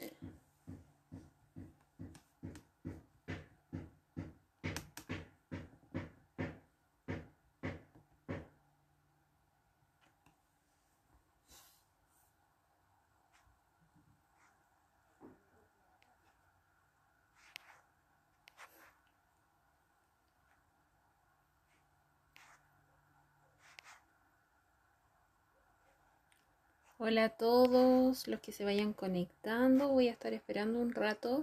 Yeah. Hola a todos los que se vayan conectando. Voy a estar esperando un rato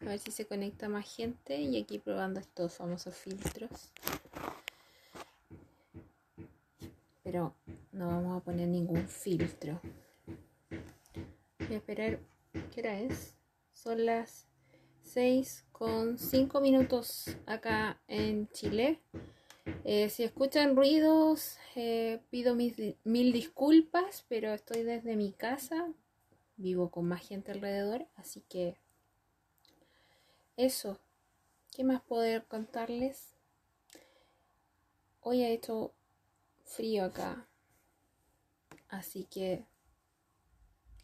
a ver si se conecta más gente y aquí probando estos famosos filtros. Pero no vamos a poner ningún filtro. Voy a esperar. ¿Qué hora es? Son las 6 con 5 minutos acá en Chile. Eh, si escuchan ruidos, eh, pido mis, mil disculpas, pero estoy desde mi casa, vivo con más gente alrededor, así que eso, ¿qué más poder contarles? Hoy ha hecho frío acá, así que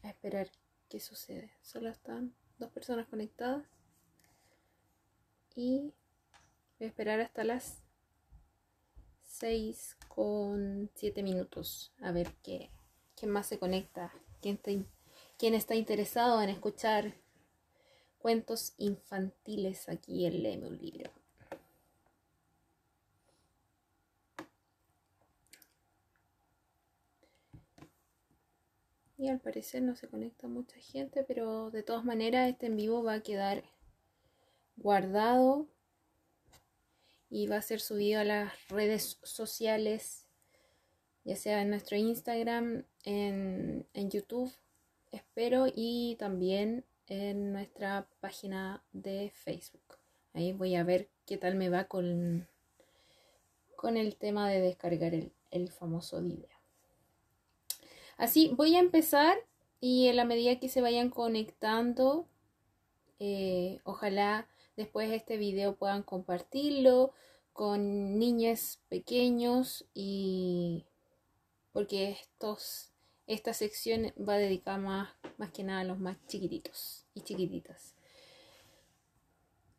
a esperar qué sucede. Solo están dos personas conectadas y voy a esperar hasta las 6 con 7 minutos. A ver qué, qué más se conecta, quién está, quién está interesado en escuchar cuentos infantiles aquí en Léeme un libro. Y al parecer no se conecta mucha gente, pero de todas maneras este en vivo va a quedar guardado y va a ser subido a las redes sociales, ya sea en nuestro Instagram, en, YouTube, espero, y también en nuestra página de Facebook. Ahí voy a ver qué tal me va con, con el tema de descargar el, famoso video. Así, voy a empezar y en la medida que se vayan conectando, eh, ojalá después de este video puedan compartirlo con niños pequeños y porque estos, esta sección va a más, más que nada a los más chiquititos y chiquititas.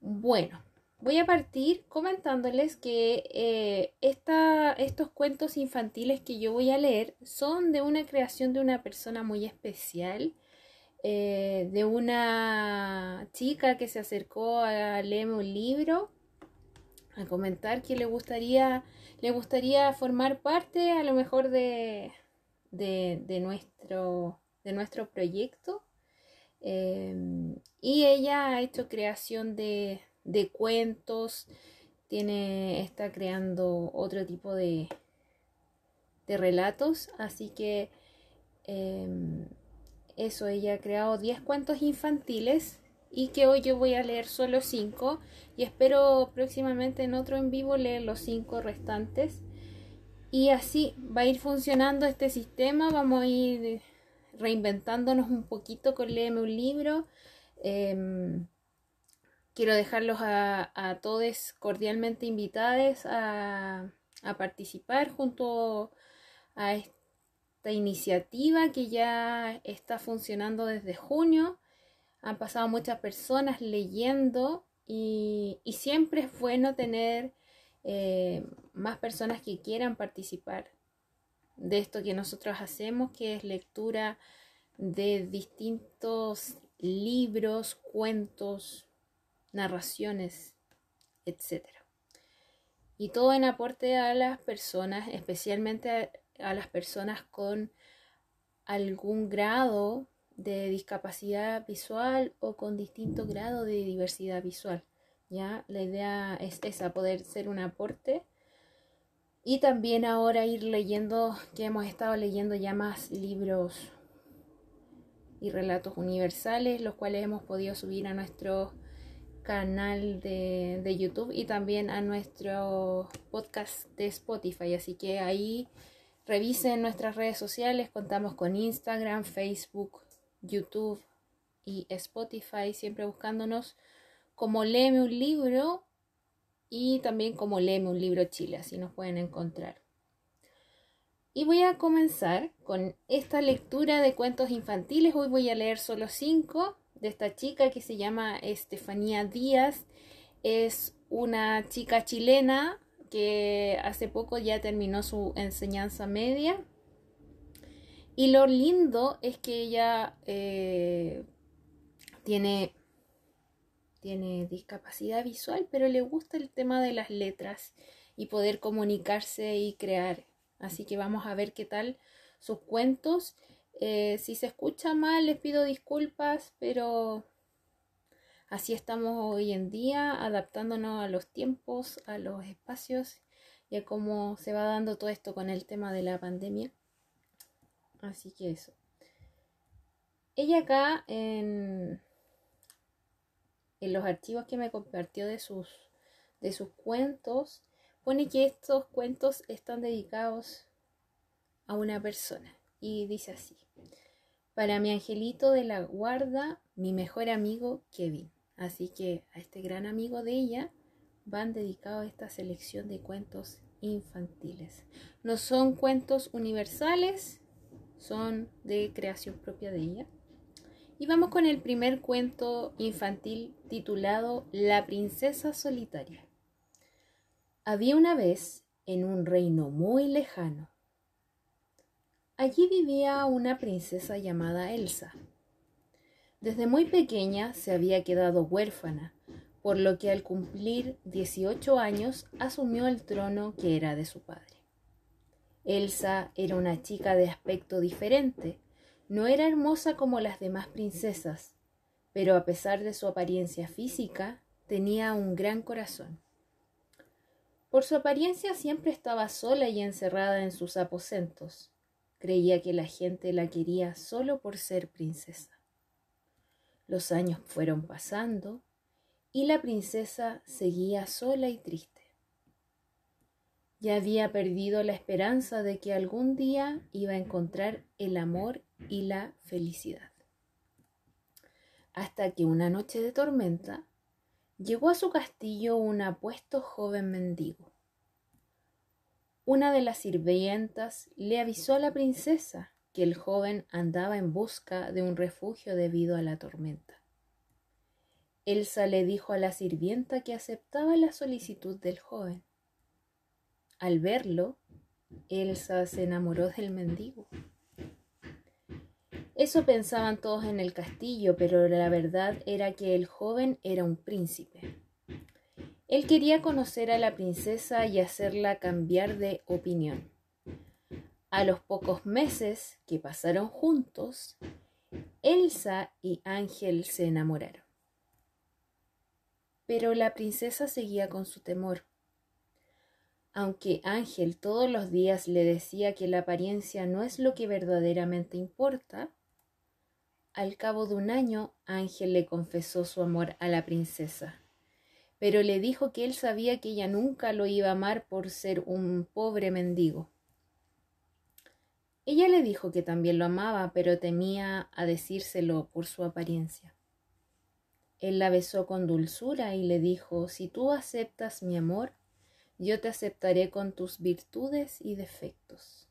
Bueno, voy a partir comentándoles que eh, estos cuentos infantiles que yo voy a leer son de una creación de una persona muy especial eh, de una chica que se acercó a leerme un libro, a comentar que le gustaría, le gustaría formar parte a lo mejor de, de, nuestro, de nuestro proyecto. Eh, y ella ha hecho creación de, de cuentos, tiene, está creando otro tipo de, de relatos, así que eh, eso, ella ha creado 10 cuentos infantiles y que hoy yo voy a leer solo 5 y espero próximamente en otro en vivo leer los 5 restantes. Y así va a ir funcionando este sistema, vamos a ir reinventándonos un poquito con leerme un libro. Em, quiero dejarlos a, todos cordialmente invitados a, a participar junto a este esta iniciativa que ya está funcionando desde junio. Han pasado muchas personas leyendo y, siempre es bueno tener eh, más personas que quieran participar de esto que nosotros hacemos, que es lectura de distintos libros, cuentos, narraciones, etc. Y todo en aporte a las personas, especialmente a las personas con algún grado de discapacidad visual o con distinto grado de diversidad visual. ¿ya? La idea es esa, poder ser un aporte. Y también ahora ir leyendo, que hemos estado leyendo ya más libros y relatos universales, los cuales hemos podido subir a nuestro canal de, de YouTube y también a nuestro podcast de Spotify. Así que ahí Revisen nuestras redes sociales, contamos con Instagram, Facebook, YouTube y Spotify, siempre buscándonos como Leme un libro y también como Leme un libro Chile, así nos pueden encontrar. Y voy a comenzar con esta lectura de cuentos infantiles. Hoy voy a leer solo cinco de esta chica que se llama Estefanía Díaz. Es una chica chilena que hace poco ya terminó su enseñanza media. Y lo lindo es que ella eh, tiene, tiene discapacidad visual, pero le gusta el tema de las letras y poder comunicarse y crear. Así que vamos a ver qué tal sus cuentos. Eh, si se escucha mal, les pido disculpas, pero Así estamos hoy en día adaptándonos a los tiempos, a los espacios y a cómo se va dando todo esto con el tema de la pandemia. Así que eso. Ella acá en, los archivos que me compartió de sus, de sus cuentos, pone que estos cuentos están dedicados a una persona. Y dice así, para mi angelito de la guarda, mi mejor amigo Kevin. Así que a este gran amigo de ella van dedicados esta selección de cuentos infantiles. No son cuentos universales, son de creación propia de ella. Y vamos con el primer cuento infantil titulado La princesa solitaria. Había una vez, en un reino muy lejano, allí vivía una princesa llamada Elsa, desde muy pequeña se había quedado huérfana, por lo que al cumplir 18 años asumió el trono que era de su padre. Elsa era una chica de aspecto diferente, no era hermosa como las demás princesas, pero a pesar de su apariencia física, tenía un gran corazón. Por su apariencia siempre estaba sola y encerrada en sus aposentos. Creía que la gente la quería solo por ser princesa. Los años fueron pasando y la princesa seguía sola y triste. Ya había perdido la esperanza de que algún día iba a encontrar el amor y la felicidad. Hasta que una noche de tormenta llegó a su castillo un apuesto joven mendigo. Una de las sirvientas le avisó a la princesa que el joven andaba en busca de un refugio debido a la tormenta. Elsa le dijo a la sirvienta que aceptaba la solicitud del joven. Al verlo, Elsa se enamoró del mendigo. Eso pensaban todos en el castillo, pero la verdad era que el joven era un príncipe. Él quería conocer a la princesa y hacerla cambiar de opinión. A los pocos meses que pasaron juntos, Elsa y Ángel se enamoraron. Pero la princesa seguía con su temor. Aunque Ángel todos los días le decía que la apariencia no es lo que verdaderamente importa, al cabo de un año Ángel le confesó su amor a la princesa, pero le dijo que él sabía que ella nunca lo iba a amar por ser un pobre mendigo. Ella le dijo que también lo amaba, pero temía a decírselo por su apariencia. Él la besó con dulzura y le dijo, si tú aceptas mi amor, yo te aceptaré con tus virtudes y defectos.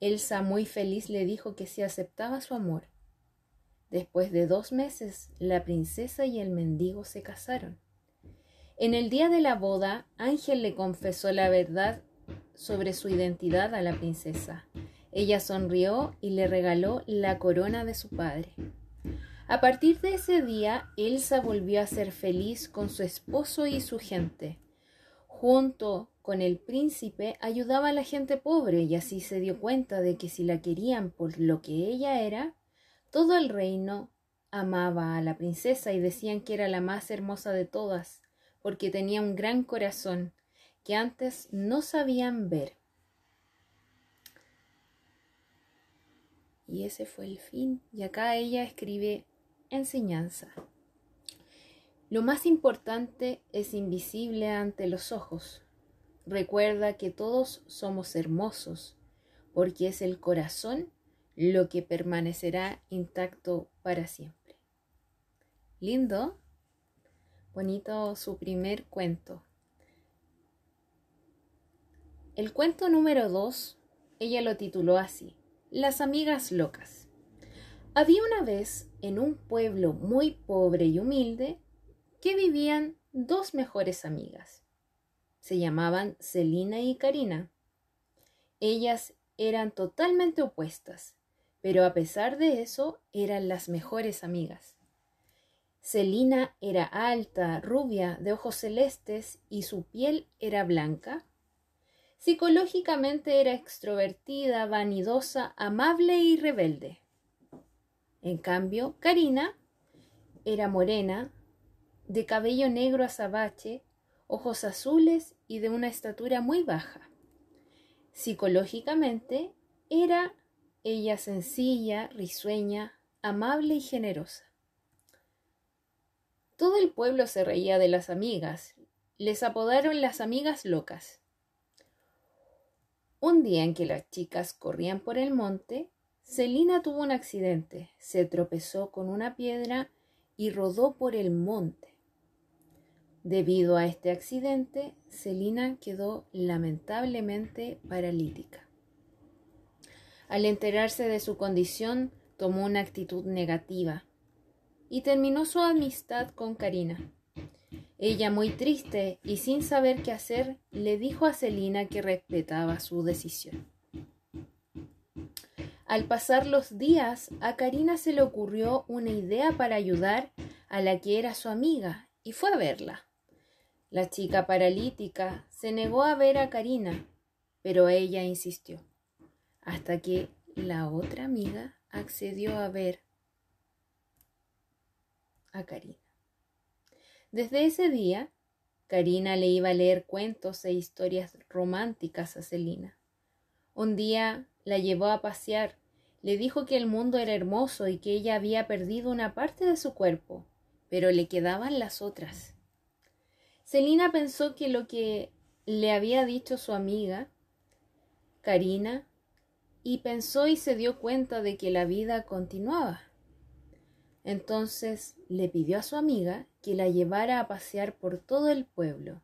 Elsa, muy feliz, le dijo que si aceptaba su amor. Después de dos meses, la princesa y el mendigo se casaron. En el día de la boda, Ángel le confesó la verdad sobre su identidad a la princesa. Ella sonrió y le regaló la corona de su padre. A partir de ese día, Elsa volvió a ser feliz con su esposo y su gente. Junto con el príncipe ayudaba a la gente pobre y así se dio cuenta de que si la querían por lo que ella era, todo el reino amaba a la princesa y decían que era la más hermosa de todas, porque tenía un gran corazón que antes no sabían ver. Y ese fue el fin. Y acá ella escribe enseñanza. Lo más importante es invisible ante los ojos. Recuerda que todos somos hermosos, porque es el corazón lo que permanecerá intacto para siempre. Lindo, bonito su primer cuento. El cuento número 2, ella lo tituló así, Las amigas locas. Había una vez, en un pueblo muy pobre y humilde, que vivían dos mejores amigas. Se llamaban Celina y Karina. Ellas eran totalmente opuestas, pero a pesar de eso eran las mejores amigas. Celina era alta, rubia, de ojos celestes y su piel era blanca, Psicológicamente era extrovertida, vanidosa, amable y rebelde. En cambio, Karina era morena, de cabello negro azabache, ojos azules y de una estatura muy baja. Psicológicamente era ella sencilla, risueña, amable y generosa. Todo el pueblo se reía de las amigas. Les apodaron las amigas locas. Un día en que las chicas corrían por el monte, Celina tuvo un accidente, se tropezó con una piedra y rodó por el monte. Debido a este accidente, Celina quedó lamentablemente paralítica. Al enterarse de su condición, tomó una actitud negativa y terminó su amistad con Karina. Ella, muy triste y sin saber qué hacer, le dijo a Celina que respetaba su decisión. Al pasar los días, a Karina se le ocurrió una idea para ayudar a la que era su amiga y fue a verla. La chica paralítica se negó a ver a Karina, pero ella insistió, hasta que la otra amiga accedió a ver a Karina. Desde ese día, Karina le iba a leer cuentos e historias románticas a Celina. Un día la llevó a pasear, le dijo que el mundo era hermoso y que ella había perdido una parte de su cuerpo, pero le quedaban las otras. Celina pensó que lo que le había dicho su amiga, Karina, y pensó y se dio cuenta de que la vida continuaba. Entonces le pidió a su amiga que la llevara a pasear por todo el pueblo,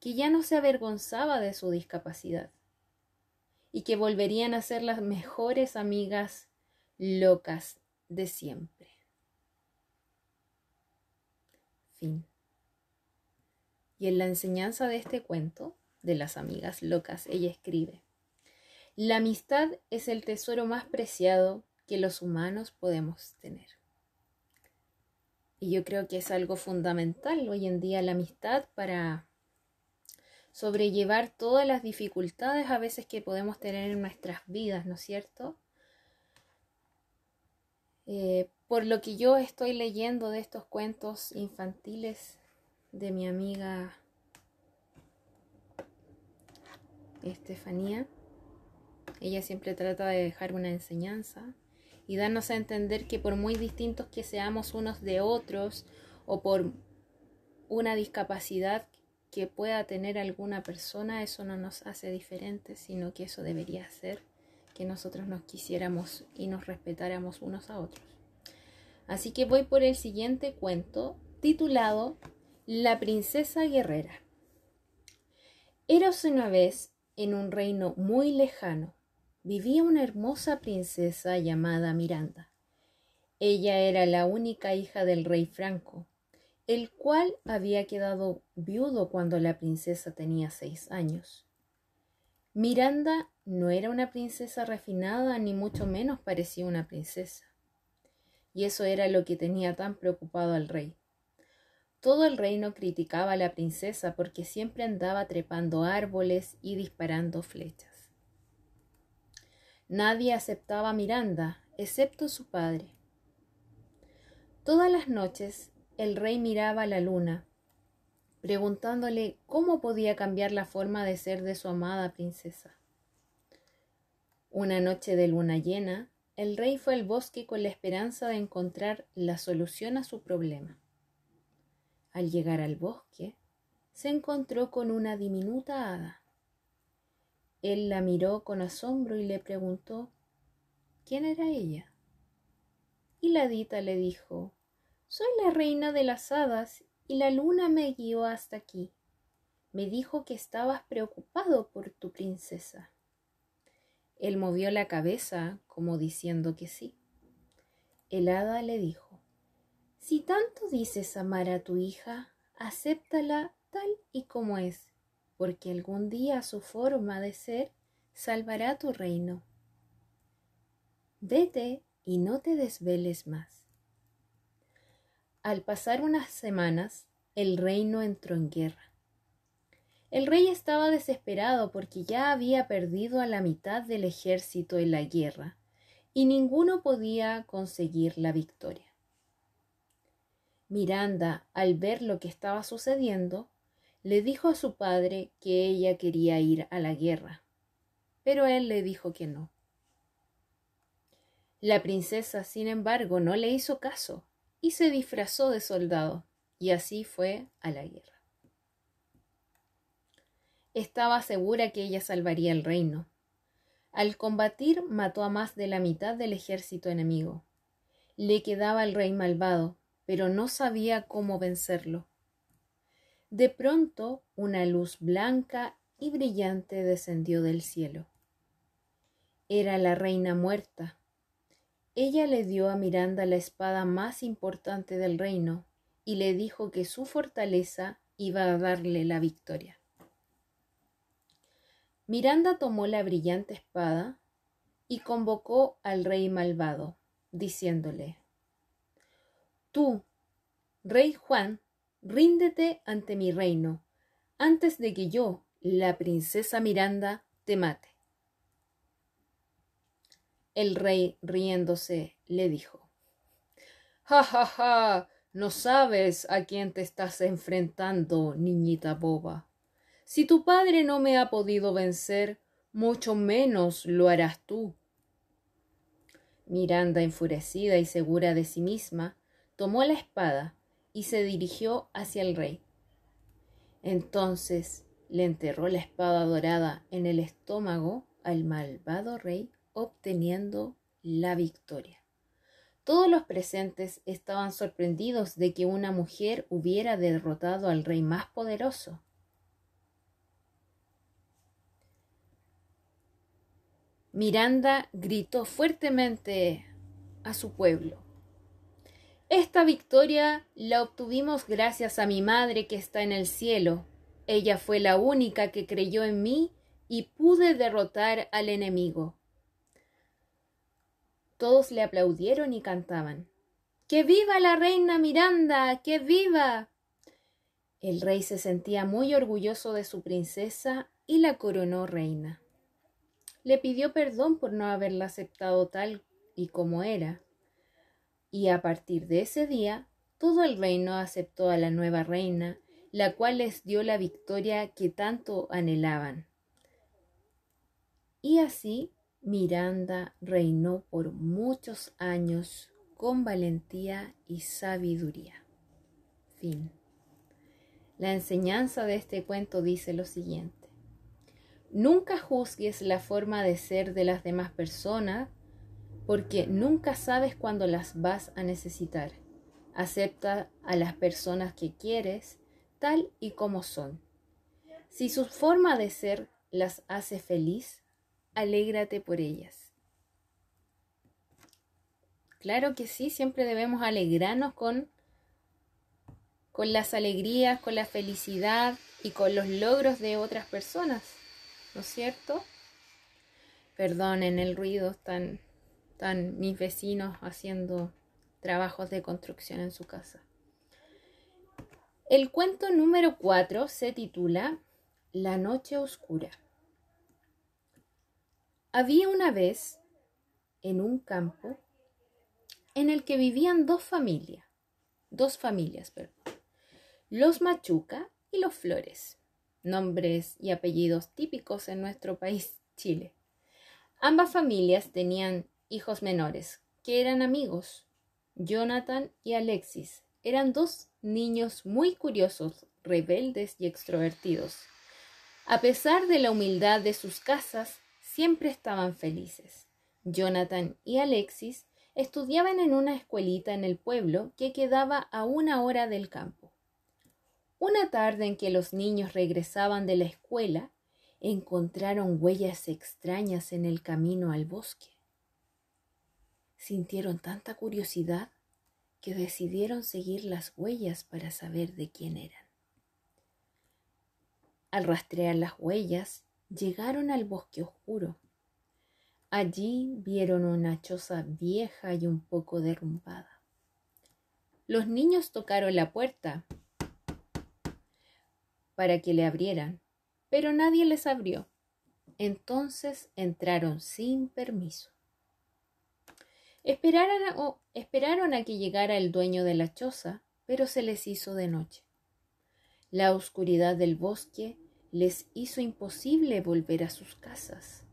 que ya no se avergonzaba de su discapacidad y que volverían a ser las mejores amigas locas de siempre. Fin. Y en la enseñanza de este cuento, de las amigas locas, ella escribe, La amistad es el tesoro más preciado que los humanos podemos tener. Y yo creo que es algo fundamental hoy en día la amistad para sobrellevar todas las dificultades a veces que podemos tener en nuestras vidas, ¿no es cierto? Eh, por lo que yo estoy leyendo de estos cuentos infantiles de mi amiga Estefanía, ella siempre trata de dejar una enseñanza y darnos a entender que por muy distintos que seamos unos de otros o por una discapacidad que pueda tener alguna persona, eso no nos hace diferentes, sino que eso debería ser que nosotros nos quisiéramos y nos respetáramos unos a otros. Así que voy por el siguiente cuento titulado La princesa guerrera. Eros una vez en un reino muy lejano vivía una hermosa princesa llamada Miranda. Ella era la única hija del rey Franco, el cual había quedado viudo cuando la princesa tenía seis años. Miranda no era una princesa refinada ni mucho menos parecía una princesa. Y eso era lo que tenía tan preocupado al rey. Todo el reino criticaba a la princesa porque siempre andaba trepando árboles y disparando flechas. Nadie aceptaba a Miranda, excepto su padre. Todas las noches el rey miraba a la luna, preguntándole cómo podía cambiar la forma de ser de su amada princesa. Una noche de luna llena, el rey fue al bosque con la esperanza de encontrar la solución a su problema. Al llegar al bosque, se encontró con una diminuta hada. Él la miró con asombro y le preguntó quién era ella. Y la dita le dijo, Soy la reina de las hadas y la luna me guió hasta aquí. Me dijo que estabas preocupado por tu princesa. Él movió la cabeza como diciendo que sí. El hada le dijo, Si tanto dices amar a tu hija, acéptala tal y como es porque algún día su forma de ser salvará tu reino. Vete y no te desveles más. Al pasar unas semanas, el reino entró en guerra. El rey estaba desesperado porque ya había perdido a la mitad del ejército en la guerra y ninguno podía conseguir la victoria. Miranda, al ver lo que estaba sucediendo, le dijo a su padre que ella quería ir a la guerra, pero él le dijo que no. La princesa, sin embargo, no le hizo caso y se disfrazó de soldado, y así fue a la guerra. Estaba segura que ella salvaría el reino. Al combatir mató a más de la mitad del ejército enemigo. Le quedaba el rey malvado, pero no sabía cómo vencerlo. De pronto una luz blanca y brillante descendió del cielo. Era la reina muerta. Ella le dio a Miranda la espada más importante del reino y le dijo que su fortaleza iba a darle la victoria. Miranda tomó la brillante espada y convocó al rey malvado, diciéndole, Tú, rey Juan, ríndete ante mi reino, antes de que yo, la princesa Miranda, te mate. El rey, riéndose, le dijo, Ja, ja, ja, no sabes a quién te estás enfrentando, niñita boba. Si tu padre no me ha podido vencer, mucho menos lo harás tú. Miranda, enfurecida y segura de sí misma, tomó la espada y se dirigió hacia el rey. Entonces le enterró la espada dorada en el estómago al malvado rey, obteniendo la victoria. Todos los presentes estaban sorprendidos de que una mujer hubiera derrotado al rey más poderoso. Miranda gritó fuertemente a su pueblo esta victoria la obtuvimos gracias a mi Madre que está en el cielo. Ella fue la única que creyó en mí y pude derrotar al enemigo. Todos le aplaudieron y cantaban. ¡Que viva la reina Miranda! ¡Que viva! El rey se sentía muy orgulloso de su princesa y la coronó reina. Le pidió perdón por no haberla aceptado tal y como era y a partir de ese día, todo el reino aceptó a la nueva reina, la cual les dio la victoria que tanto anhelaban. Y así Miranda reinó por muchos años con valentía y sabiduría. Fin. La enseñanza de este cuento dice lo siguiente. Nunca juzgues la forma de ser de las demás personas porque nunca sabes cuándo las vas a necesitar. Acepta a las personas que quieres tal y como son. Si su forma de ser las hace feliz, alégrate por ellas. Claro que sí, siempre debemos alegrarnos con, con las alegrías, con la felicidad y con los logros de otras personas, ¿no es cierto? Perdonen el ruido, están están mis vecinos haciendo trabajos de construcción en su casa. El cuento número 4 se titula La noche oscura. Había una vez, en un campo, en el que vivían dos familias, dos familias, perdón, los Machuca y los Flores, nombres y apellidos típicos en nuestro país, Chile. Ambas familias tenían hijos menores, que eran amigos. Jonathan y Alexis eran dos niños muy curiosos, rebeldes y extrovertidos. A pesar de la humildad de sus casas, siempre estaban felices. Jonathan y Alexis estudiaban en una escuelita en el pueblo que quedaba a una hora del campo. Una tarde en que los niños regresaban de la escuela, encontraron huellas extrañas en el camino al bosque sintieron tanta curiosidad que decidieron seguir las huellas para saber de quién eran. Al rastrear las huellas, llegaron al bosque oscuro. Allí vieron una choza vieja y un poco derrumbada. Los niños tocaron la puerta para que le abrieran, pero nadie les abrió. Entonces entraron sin permiso. Esperaron a, esperaron a que llegara el dueño de la choza, pero se les hizo de noche. La oscuridad del bosque les hizo imposible volver a sus casas.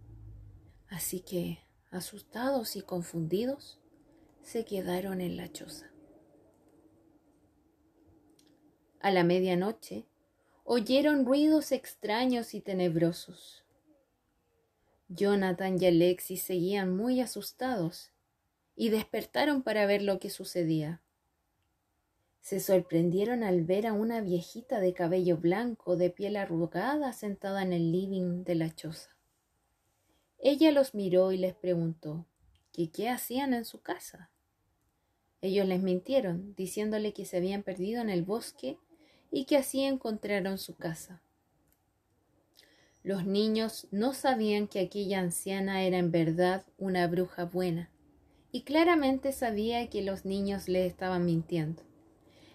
Así que, asustados y confundidos, se quedaron en la choza. A la medianoche, oyeron ruidos extraños y tenebrosos. Jonathan y Alexis seguían muy asustados y despertaron para ver lo que sucedía. Se sorprendieron al ver a una viejita de cabello blanco, de piel arrugada, sentada en el living de la choza. Ella los miró y les preguntó que qué hacían en su casa. Ellos les mintieron, diciéndole que se habían perdido en el bosque y que así encontraron su casa. Los niños no sabían que aquella anciana era en verdad una bruja buena, y claramente sabía que los niños le estaban mintiendo.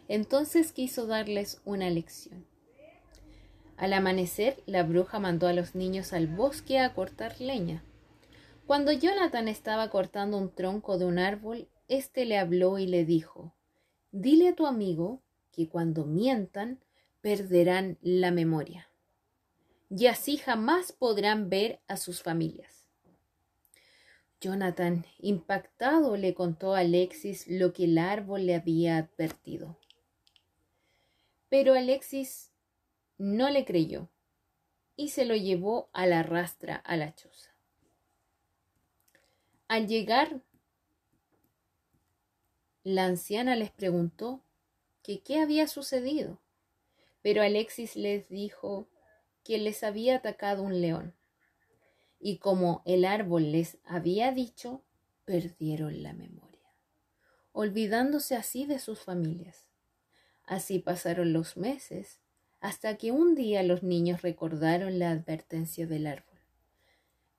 Entonces quiso darles una lección. Al amanecer, la bruja mandó a los niños al bosque a cortar leña. Cuando Jonathan estaba cortando un tronco de un árbol, éste le habló y le dijo, Dile a tu amigo que cuando mientan perderán la memoria, y así jamás podrán ver a sus familias. Jonathan, impactado, le contó a Alexis lo que el árbol le había advertido. Pero Alexis no le creyó y se lo llevó a la rastra a la choza. Al llegar, la anciana les preguntó que qué había sucedido, pero Alexis les dijo que les había atacado un león y como el árbol les había dicho, perdieron la memoria, olvidándose así de sus familias. Así pasaron los meses hasta que un día los niños recordaron la advertencia del árbol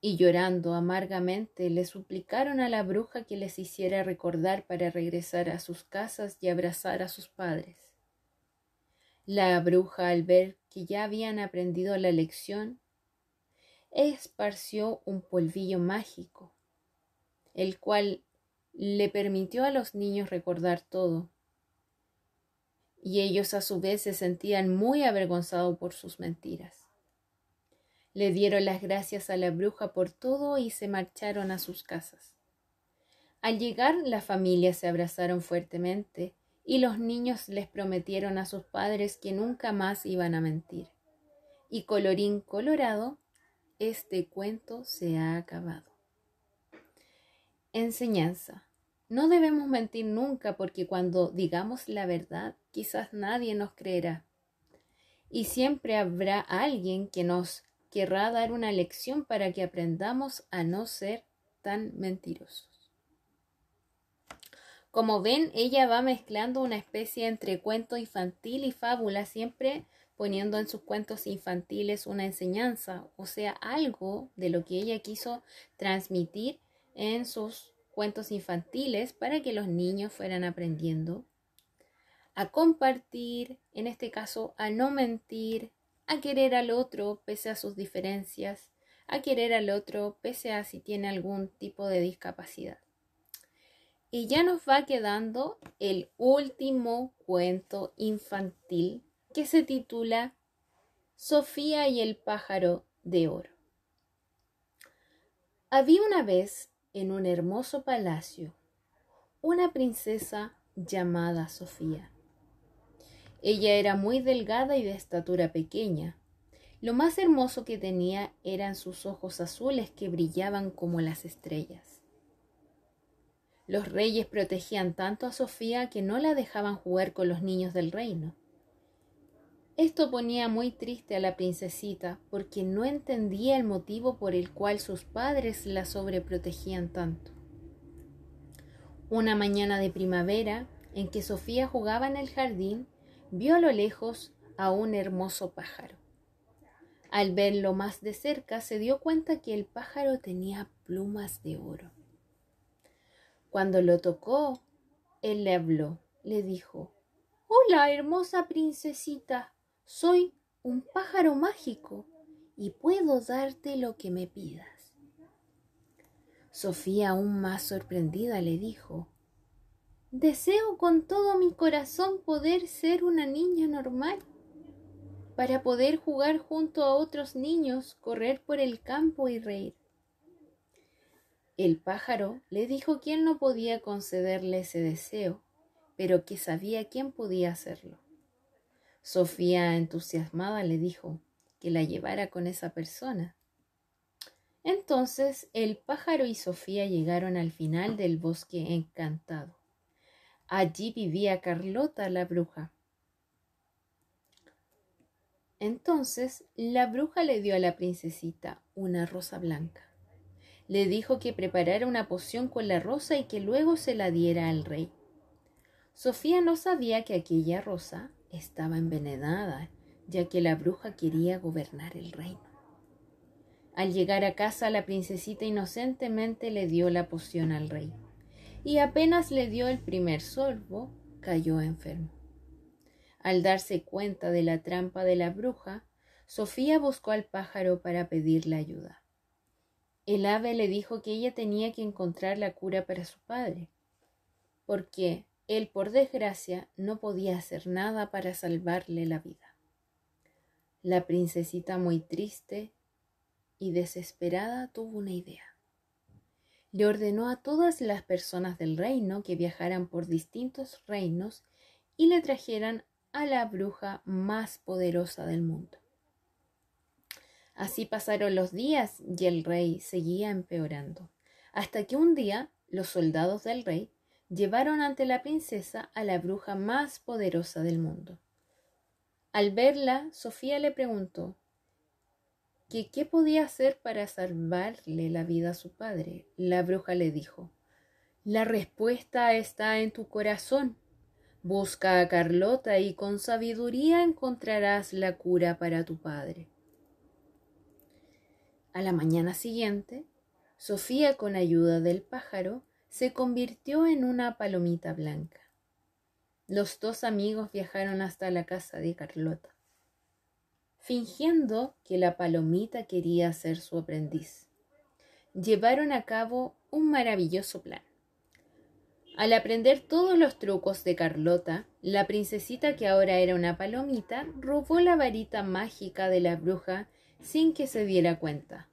y llorando amargamente le suplicaron a la bruja que les hiciera recordar para regresar a sus casas y abrazar a sus padres. La bruja, al ver que ya habían aprendido la lección, esparció un polvillo mágico, el cual le permitió a los niños recordar todo. Y ellos a su vez se sentían muy avergonzados por sus mentiras. Le dieron las gracias a la bruja por todo y se marcharon a sus casas. Al llegar, las familias se abrazaron fuertemente y los niños les prometieron a sus padres que nunca más iban a mentir. Y colorín colorado, este cuento se ha acabado. Enseñanza. No debemos mentir nunca porque cuando digamos la verdad quizás nadie nos creerá. Y siempre habrá alguien que nos querrá dar una lección para que aprendamos a no ser tan mentirosos. Como ven, ella va mezclando una especie entre cuento infantil y fábula, siempre poniendo en sus cuentos infantiles una enseñanza, o sea, algo de lo que ella quiso transmitir en sus cuentos infantiles para que los niños fueran aprendiendo a compartir, en este caso a no mentir, a querer al otro pese a sus diferencias, a querer al otro pese a si tiene algún tipo de discapacidad. Y ya nos va quedando el último cuento infantil que se titula Sofía y el pájaro de oro. Había una vez en un hermoso palacio una princesa llamada Sofía. Ella era muy delgada y de estatura pequeña. Lo más hermoso que tenía eran sus ojos azules que brillaban como las estrellas. Los reyes protegían tanto a Sofía que no la dejaban jugar con los niños del reino. Esto ponía muy triste a la princesita, porque no entendía el motivo por el cual sus padres la sobreprotegían tanto. Una mañana de primavera, en que Sofía jugaba en el jardín, vio a lo lejos a un hermoso pájaro. Al verlo más de cerca, se dio cuenta que el pájaro tenía plumas de oro. Cuando lo tocó, él le habló, le dijo, Hola, hermosa princesita, soy un pájaro mágico y puedo darte lo que me pidas. Sofía, aún más sorprendida, le dijo, Deseo con todo mi corazón poder ser una niña normal, para poder jugar junto a otros niños, correr por el campo y reír. El pájaro le dijo que él no podía concederle ese deseo, pero que sabía quién podía hacerlo. Sofía, entusiasmada, le dijo que la llevara con esa persona. Entonces el pájaro y Sofía llegaron al final del bosque encantado. Allí vivía Carlota la bruja. Entonces la bruja le dio a la princesita una rosa blanca. Le dijo que preparara una poción con la rosa y que luego se la diera al rey. Sofía no sabía que aquella rosa estaba envenenada, ya que la bruja quería gobernar el reino. Al llegar a casa, la princesita inocentemente le dio la poción al rey, y apenas le dio el primer sorbo, cayó enfermo. Al darse cuenta de la trampa de la bruja, Sofía buscó al pájaro para pedirle ayuda. El ave le dijo que ella tenía que encontrar la cura para su padre, porque él, por desgracia, no podía hacer nada para salvarle la vida. La princesita, muy triste y desesperada, tuvo una idea. Le ordenó a todas las personas del reino que viajaran por distintos reinos y le trajeran a la bruja más poderosa del mundo. Así pasaron los días y el rey seguía empeorando, hasta que un día los soldados del rey llevaron ante la princesa a la bruja más poderosa del mundo. Al verla, Sofía le preguntó que qué podía hacer para salvarle la vida a su padre. La bruja le dijo, La respuesta está en tu corazón. Busca a Carlota y con sabiduría encontrarás la cura para tu padre. A la mañana siguiente, Sofía, con ayuda del pájaro, se convirtió en una palomita blanca. Los dos amigos viajaron hasta la casa de Carlota, fingiendo que la palomita quería ser su aprendiz. Llevaron a cabo un maravilloso plan. Al aprender todos los trucos de Carlota, la princesita que ahora era una palomita robó la varita mágica de la bruja sin que se diera cuenta.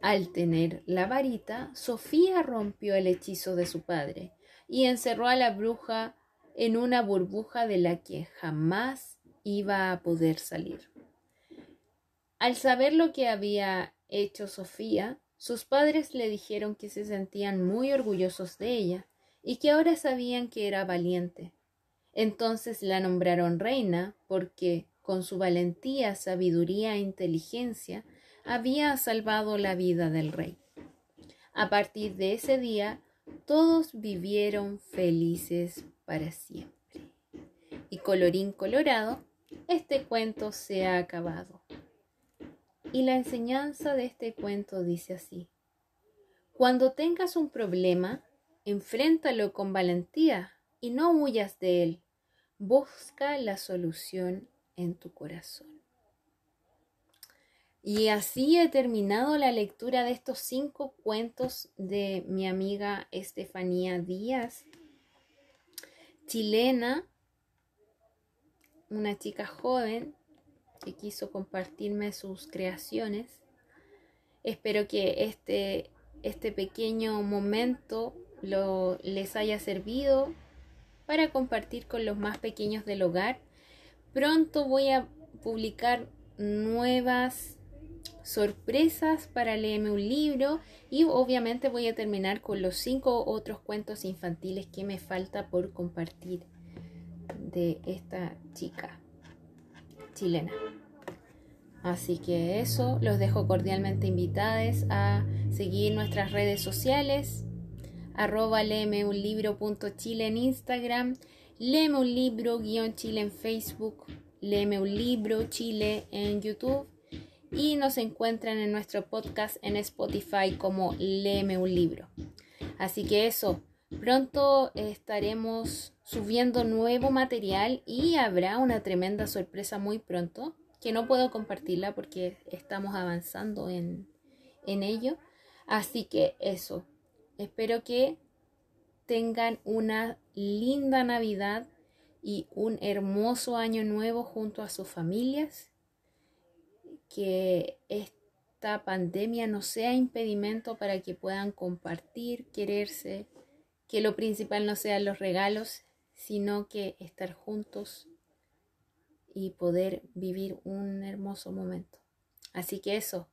Al tener la varita, Sofía rompió el hechizo de su padre y encerró a la bruja en una burbuja de la que jamás iba a poder salir. Al saber lo que había hecho Sofía, sus padres le dijeron que se sentían muy orgullosos de ella y que ahora sabían que era valiente. Entonces la nombraron reina porque, con su valentía, sabiduría e inteligencia, había salvado la vida del rey. A partir de ese día, todos vivieron felices para siempre. Y colorín colorado, este cuento se ha acabado. Y la enseñanza de este cuento dice así. Cuando tengas un problema, enfréntalo con valentía y no huyas de él. Busca la solución en tu corazón. Y así he terminado la lectura de estos cinco cuentos de mi amiga Estefanía Díaz, chilena, una chica joven que quiso compartirme sus creaciones. Espero que este, este pequeño momento lo, les haya servido para compartir con los más pequeños del hogar. Pronto voy a publicar nuevas sorpresas para leerme un libro y obviamente voy a terminar con los cinco otros cuentos infantiles que me falta por compartir de esta chica chilena. Así que eso, los dejo cordialmente invitados a seguir nuestras redes sociales, arroba chile en Instagram, leme un libro guión chile en Facebook, leme un libro chile en YouTube y nos encuentran en nuestro podcast en Spotify como Léeme un libro. Así que eso, pronto estaremos subiendo nuevo material y habrá una tremenda sorpresa muy pronto, que no puedo compartirla porque estamos avanzando en, en ello. Así que eso, espero que tengan una linda Navidad y un hermoso año nuevo junto a sus familias que esta pandemia no sea impedimento para que puedan compartir, quererse, que lo principal no sean los regalos, sino que estar juntos y poder vivir un hermoso momento. Así que eso,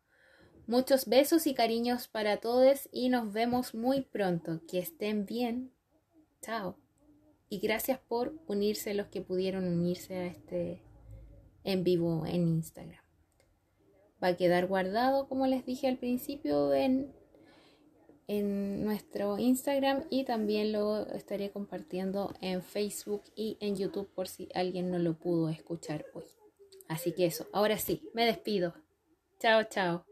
muchos besos y cariños para todos y nos vemos muy pronto. Que estén bien. Chao. Y gracias por unirse los que pudieron unirse a este en vivo en Instagram va a quedar guardado, como les dije al principio, en, en nuestro Instagram y también lo estaré compartiendo en Facebook y en YouTube por si alguien no lo pudo escuchar hoy. Así que eso, ahora sí, me despido. Chao, chao.